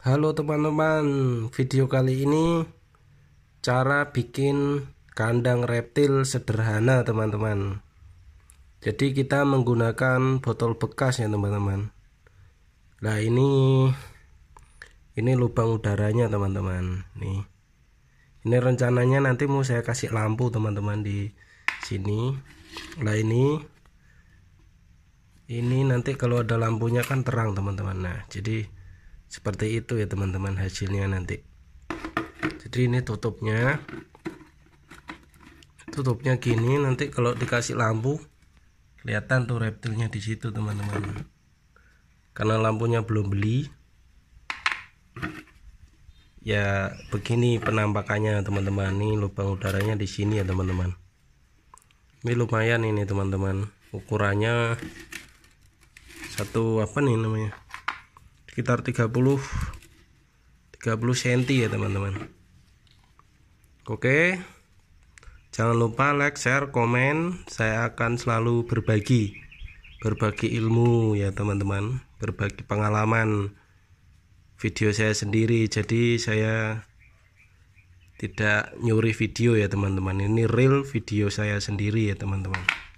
Halo teman-teman, video kali ini cara bikin kandang reptil sederhana teman-teman. Jadi kita menggunakan botol bekas ya teman-teman. Nah ini ini lubang udaranya teman-teman. Nih ini rencananya nanti mau saya kasih lampu teman-teman di sini. Nah ini ini nanti kalau ada lampunya kan terang teman-teman. Nah jadi seperti itu ya teman-teman hasilnya nanti jadi ini tutupnya tutupnya gini nanti kalau dikasih lampu kelihatan tuh reptilnya di situ teman-teman karena lampunya belum beli ya begini penampakannya teman-teman ini lubang udaranya di sini ya teman-teman ini lumayan ini teman-teman ukurannya satu apa nih namanya sekitar 30 30 cm ya teman-teman oke jangan lupa like share komen saya akan selalu berbagi berbagi ilmu ya teman-teman berbagi pengalaman video saya sendiri jadi saya tidak nyuri video ya teman-teman ini real video saya sendiri ya teman-teman